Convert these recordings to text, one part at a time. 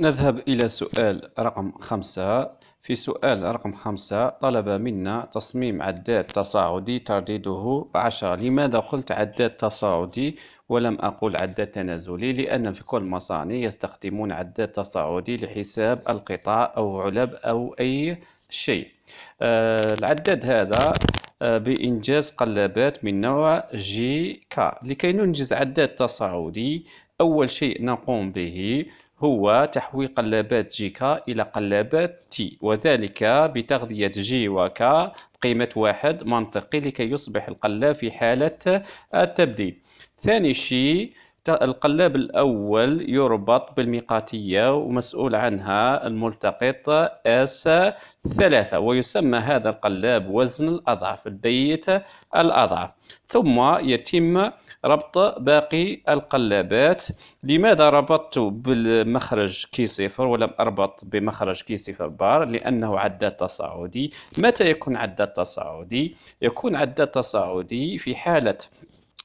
نذهب إلى سؤال رقم خمسة في سؤال رقم خمسة طلب منا تصميم عداد تصاعدي ترديده عشرة لماذا قلت عداد تصاعدي ولم أقول عداد تنازلي لأن في كل مصانع يستخدمون عداد تصاعدي لحساب القطاع أو علب أو أي شيء آه، العداد هذا آه، بإنجاز قلابات من نوع جي كا لكي ننجز عداد تصاعدي أول شيء نقوم به هو تحويل قلابات جي كا إلى قلابات تي وذلك بتغذية جي وكا بقيمة واحد منطقي لكي يصبح القلاب في حالة التبديل ثاني شيء القلاب الأول يربط بالميقاتية ومسؤول عنها الملتقط اس ثلاثة ويسمى هذا القلاب وزن الأضعف البيت الأضعف ثم يتم ربط باقي القلابات لماذا ربطت بالمخرج كي صفر ولم أربط بمخرج كي صفر بار لأنه عداد تصاعدي متى يكون عداد تصاعدي؟ يكون عداد تصاعدي في حالة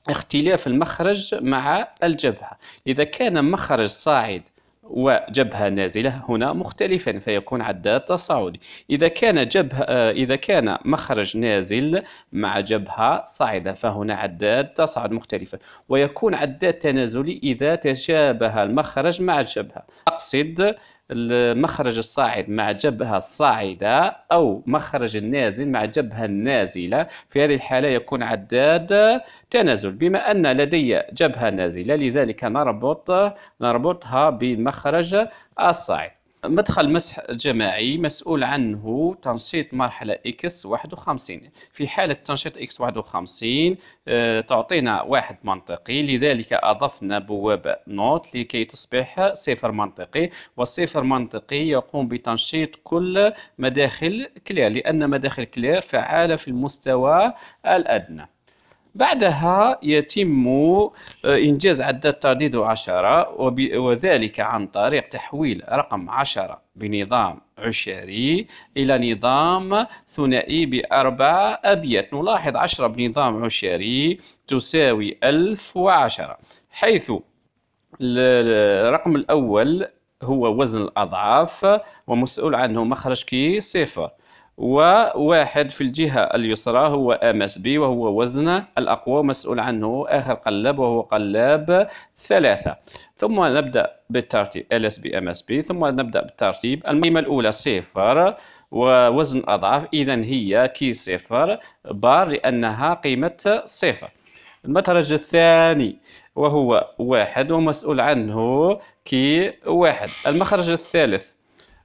اختلاف المخرج مع الجبهة إذا كان مخرج صاعد وجبهة نازلة هنا مختلفا فيكون عداد تصاعدي إذا كان جبهة آه، إذا كان مخرج نازل مع جبهة صاعدة فهنا عداد تصاعد مختلفا ويكون عداد تنازلي إذا تشابه المخرج مع الجبهة أقصد المخرج الصاعد مع جبهة الصاعدة أو مخرج النازل مع جبهة النازلة في هذه الحالة يكون عداد تنازل بما أن لدي جبهة نازلة لذلك نربط نربطها بمخرج الصاعد مدخل مسح جماعي مسؤول عنه تنشيط مرحلة إكس 51 في حالة تنشيط إكس 51 آه، تعطينا واحد منطقي لذلك أضفنا بوابة نوت لكي تصبح صفر منطقي والصفر منطقي يقوم بتنشيط كل مداخل كلير لأن مداخل كلير فعالة في المستوى الأدنى بعدها يتم آه، إنجاز عداد ترديد عشرة وذلك عن طريق تحويل رقم عشرة بنظام عشري إلى نظام ثنائي بأربع أبيات نلاحظ عشرة بنظام عشري تساوي ألف وعشرة حيث الرقم الأول هو وزن الأضعاف ومسؤول عنه مخرج كي صفر وواحد في الجهة اليسرى هو اس بي وهو وزن الأقوى مسؤول عنه آخر قلب وهو قلاب ثلاثة ثم نبدأ بالترتيب اس بي اس بي ثم نبدأ بالترتيب المقيمة الأولى صفر ووزن أضعف إذا هي كي صفر بار لأنها قيمة صفر المترج الثاني وهو واحد ومسؤول عنه كي واحد المخرج الثالث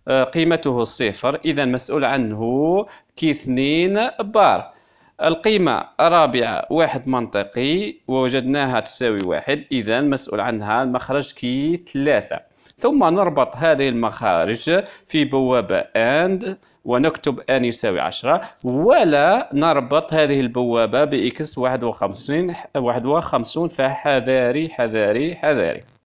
آه، قيمته صفر إذا مسؤول عنه كي اثنين بار القيمة الرابعة واحد منطقي ووجدناها تساوي واحد إذا مسؤول عنها المخرج كي ثلاثة ثم نربط هذه المخارج في بوابة AND ونكتب n يساوي 10 ولا نربط هذه البوابة بإكس 51 51 فحذاري حذاري حذاري